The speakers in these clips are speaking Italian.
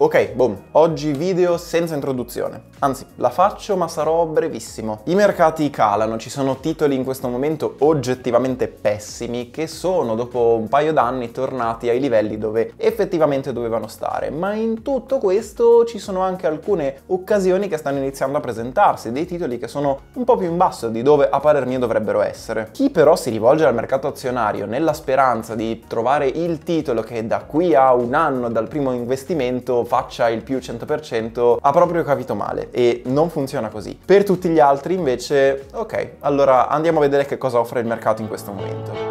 Ok, boom, oggi video senza introduzione. Anzi, la faccio ma sarò brevissimo. I mercati calano, ci sono titoli in questo momento oggettivamente pessimi che sono dopo un paio d'anni tornati ai livelli dove effettivamente dovevano stare, ma in tutto questo ci sono anche alcune occasioni che stanno iniziando a presentarsi, dei titoli che sono un po' più in basso di dove a parer mio dovrebbero essere. Chi però si rivolge al mercato azionario nella speranza di trovare il titolo che da qui a un anno dal primo investimento faccia il più 100% ha proprio capito male e non funziona così. Per tutti gli altri invece, ok, allora andiamo a vedere che cosa offre il mercato in questo momento.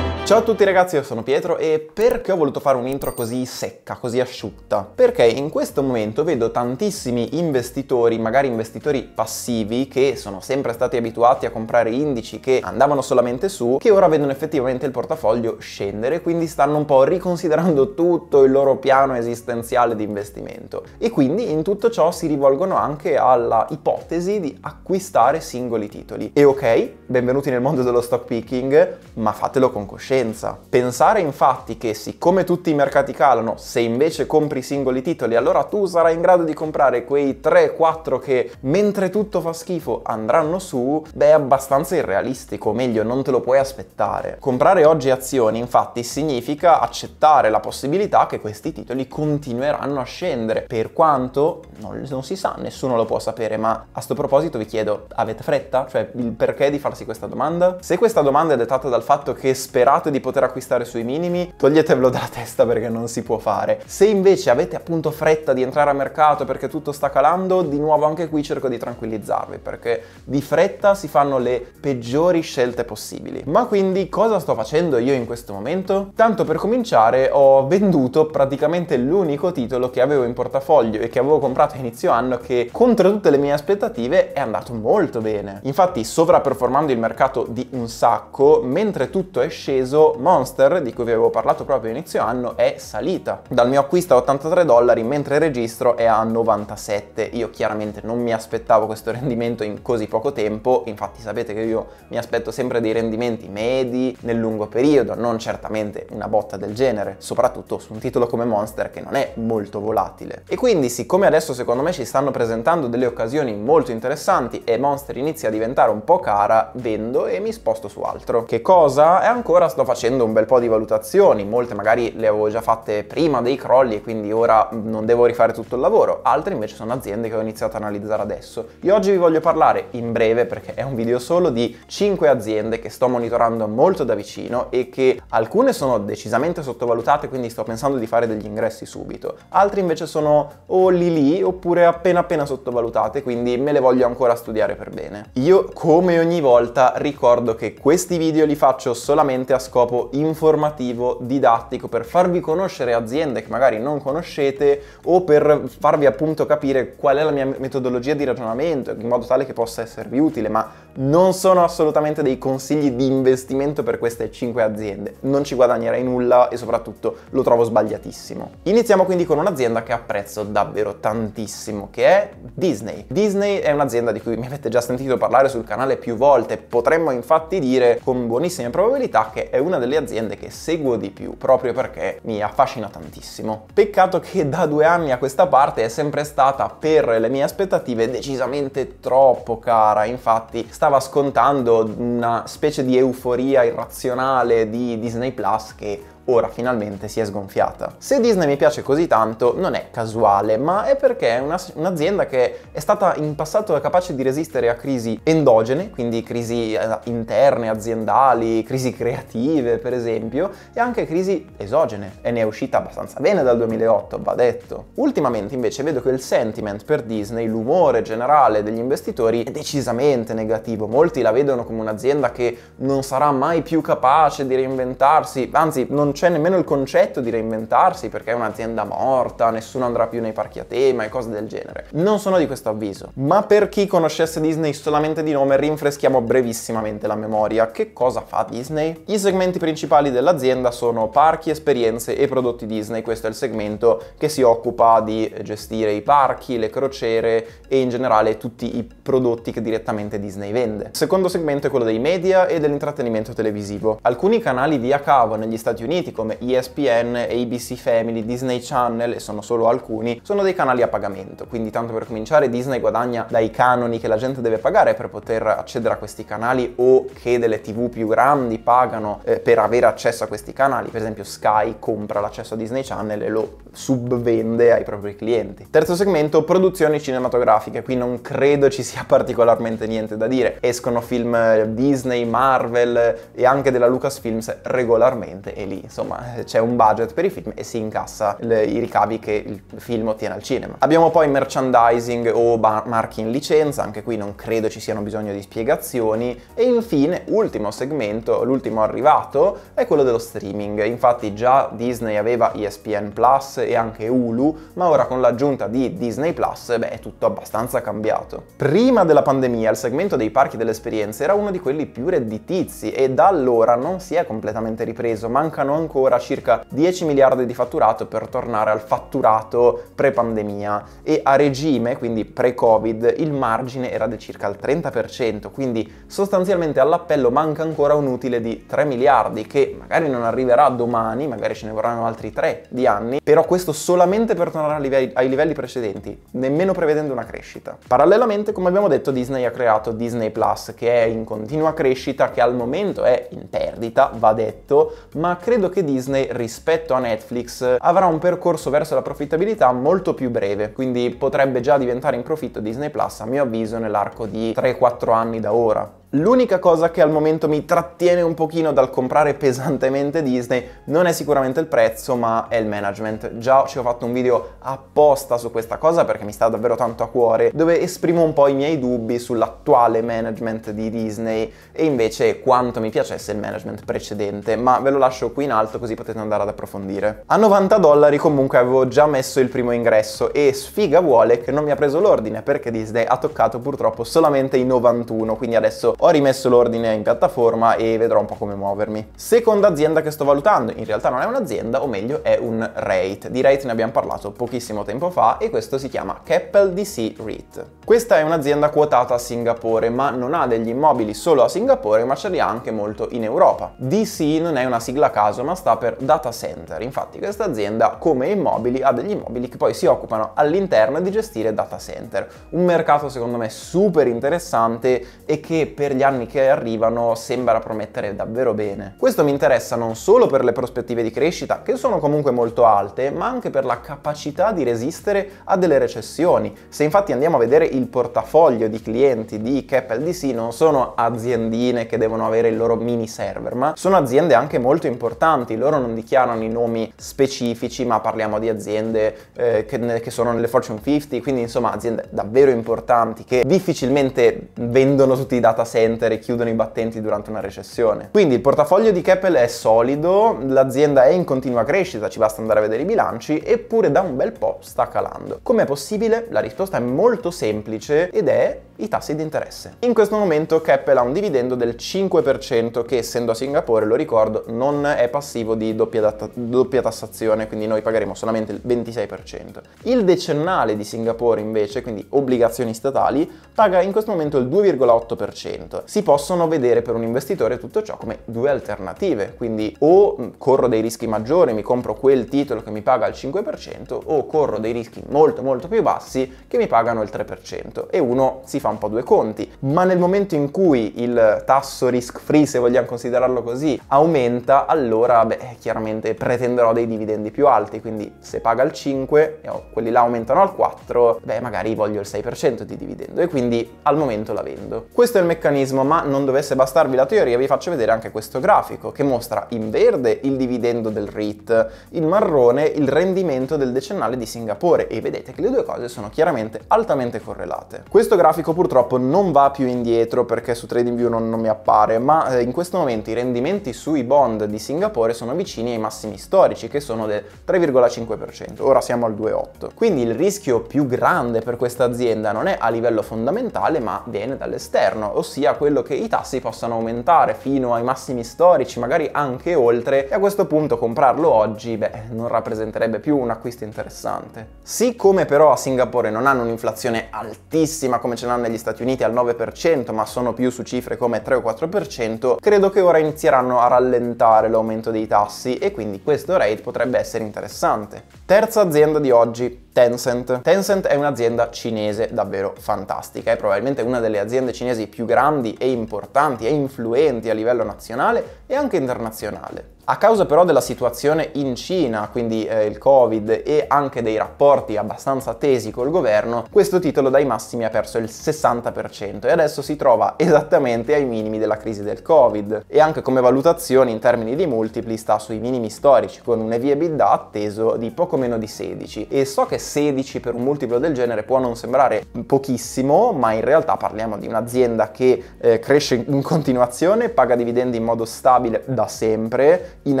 Ciao a tutti ragazzi, io sono Pietro e perché ho voluto fare un'intro così secca, così asciutta? Perché in questo momento vedo tantissimi investitori, magari investitori passivi, che sono sempre stati abituati a comprare indici che andavano solamente su, che ora vedono effettivamente il portafoglio scendere, quindi stanno un po' riconsiderando tutto il loro piano esistenziale di investimento. E quindi in tutto ciò si rivolgono anche alla ipotesi di acquistare singoli titoli. E ok, benvenuti nel mondo dello stock picking, ma fatelo con coscienza conoscenza. Pensare infatti che siccome tutti i mercati calano, se invece compri singoli titoli, allora tu sarai in grado di comprare quei 3-4 che mentre tutto fa schifo andranno su, beh è abbastanza irrealistico, o meglio non te lo puoi aspettare. Comprare oggi azioni infatti significa accettare la possibilità che questi titoli continueranno a scendere, per quanto non, non si sa, nessuno lo può sapere, ma a sto proposito vi chiedo, avete fretta? Cioè il perché di farsi questa domanda? Se questa domanda è dettata dal fatto che sperate fatto di poter acquistare sui minimi, toglietevelo dalla testa perché non si può fare. Se invece avete appunto fretta di entrare a mercato perché tutto sta calando, di nuovo anche qui cerco di tranquillizzarvi perché di fretta si fanno le peggiori scelte possibili. Ma quindi cosa sto facendo io in questo momento? Tanto per cominciare ho venduto praticamente l'unico titolo che avevo in portafoglio e che avevo comprato a inizio anno che contro tutte le mie aspettative è andato molto bene. Infatti sovraperformando il mercato di un sacco, mentre tutto è sceso l'uso Monster di cui vi avevo parlato proprio inizio anno è salita. Dal mio acquisto a 83 dollari mentre registro è a 97. Io chiaramente non mi aspettavo questo rendimento in così poco tempo, infatti sapete che io mi aspetto sempre dei rendimenti medi nel lungo periodo, non certamente una botta del genere, soprattutto su un titolo come Monster che non è molto volatile. E quindi siccome adesso secondo me ci stanno presentando delle occasioni molto interessanti e Monster inizia a diventare un po' cara, vendo e mi sposto su altro. Che cosa? E ancora sto facendo un bel po' di valutazioni, molte magari le avevo già fatte prima dei crolli e quindi ora non devo rifare tutto il lavoro, altre invece sono aziende che ho iniziato a analizzare adesso. Io oggi vi voglio parlare in breve, perché è un video solo, di 5 aziende che sto monitorando molto da vicino e che alcune sono decisamente sottovalutate, quindi sto pensando di fare degli ingressi subito, altre invece sono o lì lì oppure appena appena sottovalutate, quindi me le voglio ancora studiare per bene. Io come ogni volta ricordo che questi video li faccio solamente a scopo scopo informativo, didattico, per farvi conoscere aziende che magari non conoscete o per farvi appunto capire qual è la mia metodologia di ragionamento in modo tale che possa esservi utile, ma non sono assolutamente dei consigli di investimento per queste 5 aziende, non ci guadagnerai nulla e soprattutto lo trovo sbagliatissimo. Iniziamo quindi con un'azienda che apprezzo davvero tantissimo, che è Disney. Disney è un'azienda di cui mi avete già sentito parlare sul canale più volte, potremmo infatti dire con buonissime probabilità che è una delle aziende che seguo di più proprio perché mi affascina tantissimo. Peccato che da due anni a questa parte è sempre stata per le mie aspettative decisamente troppo cara, infatti stava scontando una specie di euforia irrazionale di Disney Plus che ora finalmente si è sgonfiata. Se Disney mi piace così tanto non è casuale, ma è perché è una, un'azienda che è stata in passato capace di resistere a crisi endogene, quindi crisi eh, interne, aziendali, crisi creative per esempio, e anche crisi esogene, e ne è uscita abbastanza bene dal 2008, va detto. Ultimamente invece vedo che il sentiment per Disney, l'umore generale degli investitori è decisamente negativo, molti la vedono come un'azienda che non sarà mai più capace di reinventarsi, anzi non c'è nemmeno il concetto di reinventarsi perché è un'azienda morta, nessuno andrà più nei parchi a tema e cose del genere. Non sono di questo avviso. Ma per chi conoscesse Disney solamente di nome, rinfreschiamo brevissimamente la memoria. Che cosa fa Disney? I segmenti principali dell'azienda sono parchi, esperienze e prodotti Disney. Questo è il segmento che si occupa di gestire i parchi, le crociere e in generale tutti i prodotti che direttamente Disney vende. Il secondo segmento è quello dei media e dell'intrattenimento televisivo. Alcuni canali via cavo negli Stati Uniti siti come ESPN, ABC Family, Disney Channel e sono solo alcuni, sono dei canali a pagamento, quindi tanto per cominciare Disney guadagna dai canoni che la gente deve pagare per poter accedere a questi canali o che delle tv più grandi pagano eh, per avere accesso a questi canali, per esempio Sky compra l'accesso a Disney Channel e lo subvende ai propri clienti. Terzo segmento, produzioni cinematografiche, qui non credo ci sia particolarmente niente da dire, escono film eh, Disney, Marvel eh, e anche della Lucasfilms regolarmente e lì insomma c'è un budget per i film e si incassa le, i ricavi che il film ottiene al cinema. Abbiamo poi merchandising o marchi in licenza, anche qui non credo ci siano bisogno di spiegazioni e infine ultimo segmento, l'ultimo arrivato, è quello dello streaming. Infatti già Disney aveva ESPN Plus e anche Hulu, ma ora con l'aggiunta di Disney Plus beh, è tutto abbastanza cambiato. Prima della pandemia il segmento dei parchi delle esperienze era uno di quelli più redditizi e da allora non si è completamente ripreso, mancano ancora ancora circa 10 miliardi di fatturato per tornare al fatturato pre-pandemia e a regime, quindi pre-Covid, il margine era di circa il 30%, quindi sostanzialmente all'appello manca ancora un utile di 3 miliardi che magari non arriverà domani, magari ce ne vorranno altri 3 di anni, però questo solamente per tornare ai livelli precedenti, nemmeno prevedendo una crescita. Parallelamente, come abbiamo detto, Disney ha creato Disney Plus che è in continua crescita, che al momento è in perdita, va detto, ma credo credo che Disney rispetto a Netflix avrà un percorso verso la profittabilità molto più breve, quindi potrebbe già diventare in profitto Disney Plus a mio avviso nell'arco di 3-4 anni da ora. L'unica cosa che al momento mi trattiene un pochino dal comprare pesantemente Disney non è sicuramente il prezzo ma è il management. Già ci ho fatto un video apposta su questa cosa perché mi sta davvero tanto a cuore dove esprimo un po' i miei dubbi sull'attuale management di Disney e invece quanto mi piacesse il management precedente ma ve lo lascio qui in alto così potete andare ad approfondire. A 90 dollari comunque avevo già messo il primo ingresso e sfiga vuole che non mi ha preso l'ordine perché Disney ha toccato purtroppo solamente i 91 quindi adesso ho rimesso l'ordine in piattaforma e vedrò un po' come muovermi. Seconda azienda che sto valutando, in realtà non è un'azienda, o meglio è un rate. Di rate ne abbiamo parlato pochissimo tempo fa e questo si chiama Keppel DC REIT. Questa è un'azienda quotata a Singapore, ma non ha degli immobili solo a Singapore, ma ce li ha anche molto in Europa. DC non è una sigla a caso, ma sta per data center. Infatti questa azienda, come immobili, ha degli immobili che poi si occupano all'interno di gestire data center. Un mercato secondo me super interessante e che per per gli anni che arrivano sembra promettere davvero bene. Questo mi interessa non solo per le prospettive di crescita, che sono comunque molto alte, ma anche per la capacità di resistere a delle recessioni. Se infatti andiamo a vedere il portafoglio di clienti di Keppel DC, non sono aziendine che devono avere il loro mini server, ma sono aziende anche molto importanti, loro non dichiarano i nomi specifici, ma parliamo di aziende eh, che, che sono nelle Fortune 50, quindi insomma aziende davvero importanti che difficilmente vendono tutti i data center center e chiudono i battenti durante una recessione. Quindi il portafoglio di Keppel è solido, l'azienda è in continua crescita, ci basta andare a vedere i bilanci, eppure da un bel po' sta calando. Com'è possibile? La risposta è molto semplice ed è i tassi di interesse. In questo momento Keppel ha un dividendo del 5% che essendo a Singapore, lo ricordo, non è passivo di doppia, doppia tassazione, quindi noi pagheremo solamente il 26%. Il decennale di Singapore invece, quindi obbligazioni statali, paga in questo momento il 2,8%. Si possono vedere per un investitore tutto ciò come due alternative, quindi o mm, corro dei rischi maggiori, mi compro quel titolo che mi paga il 5%, o corro dei rischi molto molto più bassi che mi pagano il 3% e uno si fa fa un po' due conti, ma nel momento in cui il tasso risk free, se vogliamo considerarlo così, aumenta, allora beh, chiaramente pretenderò dei dividendi più alti, quindi se paga il 5 e quelli là aumentano al 4, beh, magari voglio il 6% di dividendo e quindi al momento la vendo. Questo è il meccanismo, ma non dovesse bastarvi la teoria, vi faccio vedere anche questo grafico che mostra in verde il dividendo del REIT, in marrone il rendimento del decennale di Singapore e vedete che le due cose sono chiaramente altamente correlate. Questo grafico purtroppo non va più indietro perché su TradingView non, non mi appare, ma eh, in questo momento i rendimenti sui bond di Singapore sono vicini ai massimi storici che sono del 3,5%, ora siamo al 2,8%. Quindi il rischio più grande per questa azienda non è a livello fondamentale ma viene dall'esterno, ossia quello che i tassi possano aumentare fino ai massimi storici, magari anche oltre, e a questo punto comprarlo oggi, beh, non rappresenterebbe più un acquisto interessante. Siccome però a Singapore non hanno un'inflazione altissima come ce l'hanno negli Stati Uniti al 9%, ma sono più su cifre come 3 o 4%, credo che ora inizieranno a rallentare l'aumento dei tassi e quindi questo rate potrebbe essere interessante. Terza azienda di oggi, Tencent. Tencent è un'azienda cinese davvero fantastica, è probabilmente una delle aziende cinesi più grandi e importanti e influenti a livello nazionale e anche internazionale. A causa però della situazione in Cina, quindi eh, il Covid e anche dei rapporti abbastanza tesi col governo, questo titolo dai massimi ha perso il 60% e adesso si trova esattamente ai minimi della crisi del Covid e anche come valutazione in termini di multipli sta sui minimi storici con un EV EBITDA atteso di poco meno di 16 e so che 16 per un multiplo del genere può non sembrare pochissimo, ma in realtà parliamo di un'azienda che eh, cresce in continuazione, paga dividendi in modo stabile da sempre, in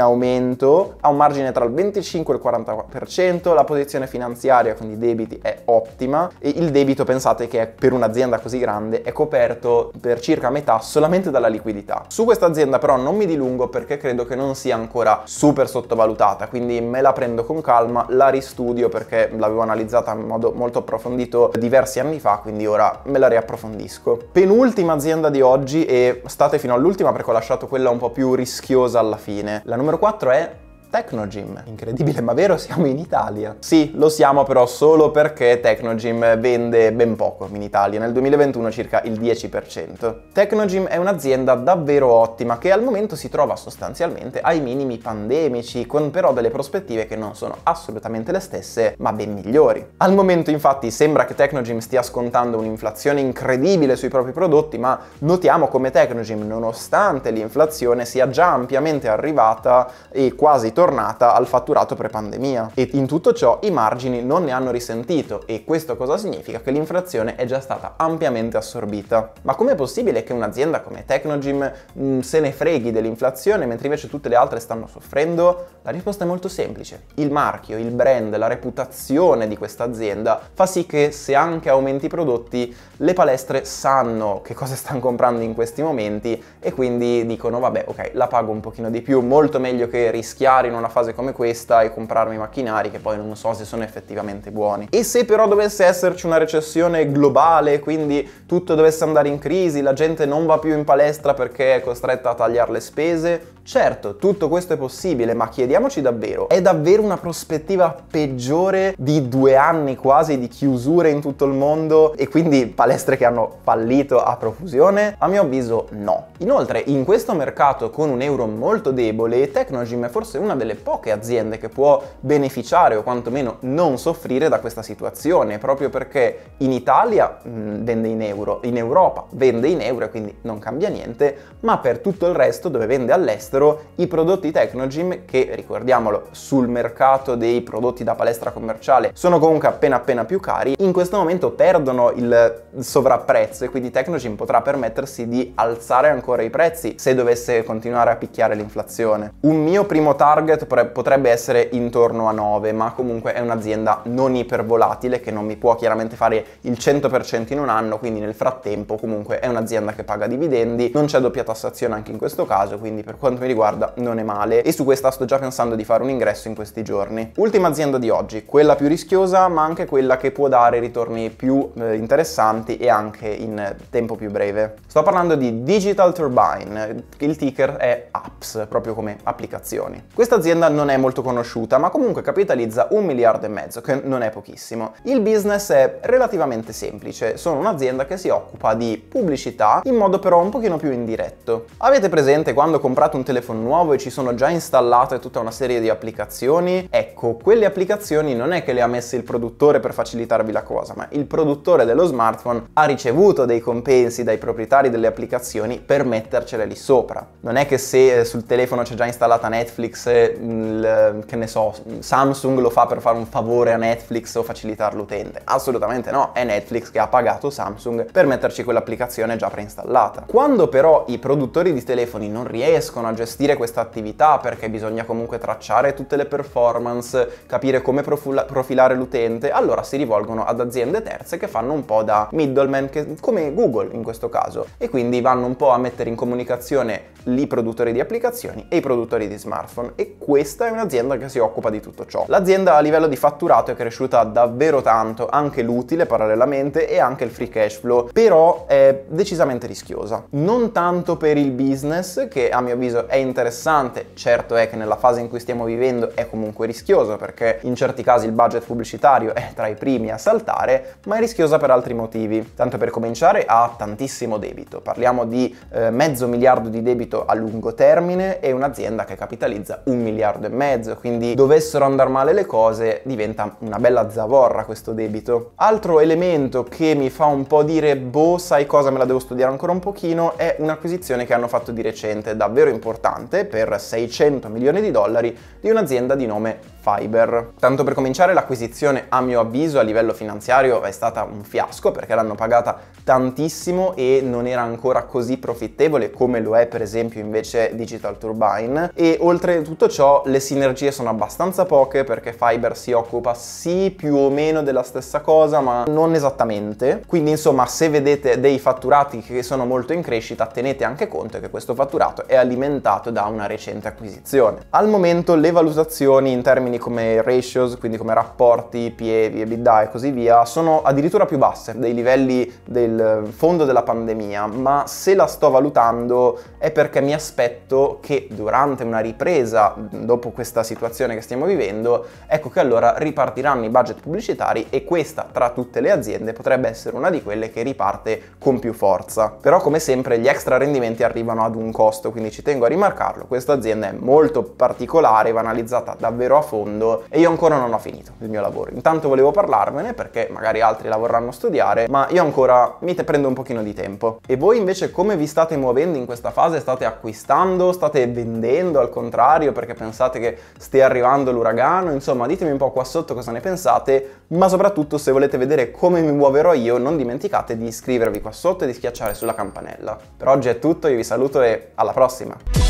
aumento, ha un margine tra il 25 e il 40%, la posizione finanziaria, quindi i debiti, è ottima e il debito pensate che per un'azienda così grande è coperto per circa metà solamente dalla liquidità. Su questa azienda però non mi dilungo perché credo che non sia ancora super sottovalutata, quindi me la prendo con calma, la ristudio perché l'avevo l'avevo analizzata in modo molto approfondito diversi anni fa, quindi ora me la riapprofondisco. Penultima azienda di oggi e state fino all'ultima perché ho lasciato quella un po' più rischiosa alla fine. La numero 4 è Tecnogym. Incredibile ma vero siamo in Italia. Sì, lo siamo però solo perché Tecnogym vende ben poco in Italia, nel 2021 circa il 10%. Tecnogym è un'azienda davvero ottima che al momento si trova sostanzialmente ai minimi pandemici, con però delle prospettive che non sono assolutamente le stesse ma ben migliori. Al momento infatti sembra che Tecnogym stia scontando un'inflazione incredibile sui propri prodotti ma notiamo come Tecnogym nonostante l'inflazione sia già ampiamente arrivata e quasi tornata ritornata al fatturato pre-pandemia e in tutto ciò i margini non ne hanno risentito e questo cosa significa? Che l'inflazione è già stata ampiamente assorbita. Ma com'è possibile che un'azienda come Technogym mm, se ne freghi dell'inflazione mentre invece tutte le altre stanno soffrendo? La risposta è molto semplice. Il marchio, il brand, la reputazione di questa azienda fa sì che se anche aumenti i prodotti le palestre sanno che cosa stanno comprando in questi momenti e quindi dicono vabbè ok la pago un pochino di più, molto meglio che rischiare in una fase come questa e comprarmi macchinari che poi non so se sono effettivamente buoni. E se però dovesse esserci una recessione globale, quindi tutto dovesse andare in crisi, la gente non va più in palestra perché è costretta a tagliare le spese, certo, tutto questo è possibile, ma chiediamoci davvero, è davvero una prospettiva peggiore di due anni quasi di chiusure in tutto il mondo e quindi palestre che hanno fallito a profusione? A mio avviso no. Inoltre, in questo mercato con un euro molto debole, Technogym è forse una delle poche aziende che può beneficiare o quantomeno non soffrire da questa situazione, proprio perché in Italia mh, mm, vende in euro, in Europa vende in euro e quindi non cambia niente, ma per tutto il resto dove vende all'estero i prodotti Tecnogym che, ricordiamolo, sul mercato dei prodotti da palestra commerciale sono comunque appena appena più cari, in questo momento perdono il sovrapprezzo e quindi Tecnogym potrà permettersi di alzare ancora i prezzi se dovesse continuare a picchiare l'inflazione. Un mio primo target target potrebbe essere intorno a 9, ma comunque è un'azienda non ipervolatile che non mi può chiaramente fare il 100% in un anno, quindi nel frattempo comunque è un'azienda che paga dividendi, non c'è doppia tassazione anche in questo caso, quindi per quanto mi riguarda non è male e su questa sto già pensando di fare un ingresso in questi giorni. Ultima azienda di oggi, quella più rischiosa, ma anche quella che può dare ritorni più eh, interessanti e anche in tempo più breve. Sto parlando di Digital Turbine, il ticker è apps, proprio come applicazioni. Questa azienda non è molto conosciuta, ma comunque capitalizza un miliardo e mezzo, che non è pochissimo. Il business è relativamente semplice, sono un'azienda che si occupa di pubblicità in modo però un pochino più indiretto. Avete presente quando comprate un telefono nuovo e ci sono già installate tutta una serie di applicazioni? Ecco, quelle applicazioni non è che le ha messe il produttore per facilitarvi la cosa, ma il produttore dello smartphone ha ricevuto dei compensi dai proprietari delle applicazioni per mettercele lì sopra. Non è che se eh, sul telefono c'è già installata Netflix eh, il, ehm, che ne so, Samsung lo fa per fare un favore a Netflix o facilitare l'utente. Assolutamente no, è Netflix che ha pagato Samsung per metterci quell'applicazione già preinstallata. Quando però i produttori di telefoni non riescono a gestire questa attività perché bisogna comunque tracciare tutte le performance, capire come profilare l'utente, allora si rivolgono ad aziende terze che fanno un po' da middleman, che, come Google in questo caso, e quindi vanno un po' a mettere in comunicazione i produttori di applicazioni e i produttori di smartphone e questa è un'azienda che si occupa di tutto ciò. L'azienda a livello di fatturato è cresciuta davvero tanto, anche l'utile parallelamente e anche il free cash flow, però è decisamente rischiosa. Non tanto per il business, che a mio avviso è interessante, certo è che nella fase in cui stiamo vivendo è comunque rischioso perché in certi casi il budget pubblicitario è tra i primi a saltare, ma è rischiosa per altri motivi. Tanto per cominciare ha tantissimo debito, parliamo di eh, mezzo miliardo di debito a lungo termine e un'azienda che capitalizza un miliardo e mezzo, quindi dovessero andare male le cose diventa una bella zavorra questo debito. Altro elemento che mi fa un po' dire boh, sai cosa, me la devo studiare ancora un pochino, è un'acquisizione che hanno fatto di recente, davvero importante, per 600 milioni di dollari, di un'azienda di nome Fiber. Tanto per cominciare l'acquisizione a mio avviso a livello finanziario è stata un fiasco perché l'hanno pagata tantissimo e non era ancora così profittevole come lo è per esempio invece Digital Turbine e oltre tutto ciò le sinergie sono abbastanza poche perché Fiber si occupa sì più o meno della stessa cosa ma non esattamente quindi insomma se vedete dei fatturati che sono molto in crescita tenete anche conto che questo fatturato è alimentato da una recente acquisizione. Al momento le valutazioni in termini quindi come ratios, quindi come rapporti, PEV, EBITDA e così via, sono addirittura più basse dei livelli del fondo della pandemia, ma se la sto valutando è perché mi aspetto che durante una ripresa, dopo questa situazione che stiamo vivendo, ecco che allora ripartiranno i budget pubblicitari e questa tra tutte le aziende potrebbe essere una di quelle che riparte con più forza. Però come sempre gli extra rendimenti arrivano ad un costo, quindi ci tengo a rimarcarlo, questa azienda è molto particolare, va analizzata davvero a fondo fondo e io ancora non ho finito il mio lavoro. Intanto volevo parlarvene perché magari altri la vorranno studiare, ma io ancora mi prendo un pochino di tempo. E voi invece come vi state muovendo in questa fase? State acquistando? State vendendo al contrario perché pensate che stia arrivando l'uragano? Insomma, ditemi un po' qua sotto cosa ne pensate, ma soprattutto se volete vedere come mi muoverò io, non dimenticate di iscrivervi qua sotto e di schiacciare sulla campanella. Per oggi è tutto, io vi saluto e alla prossima!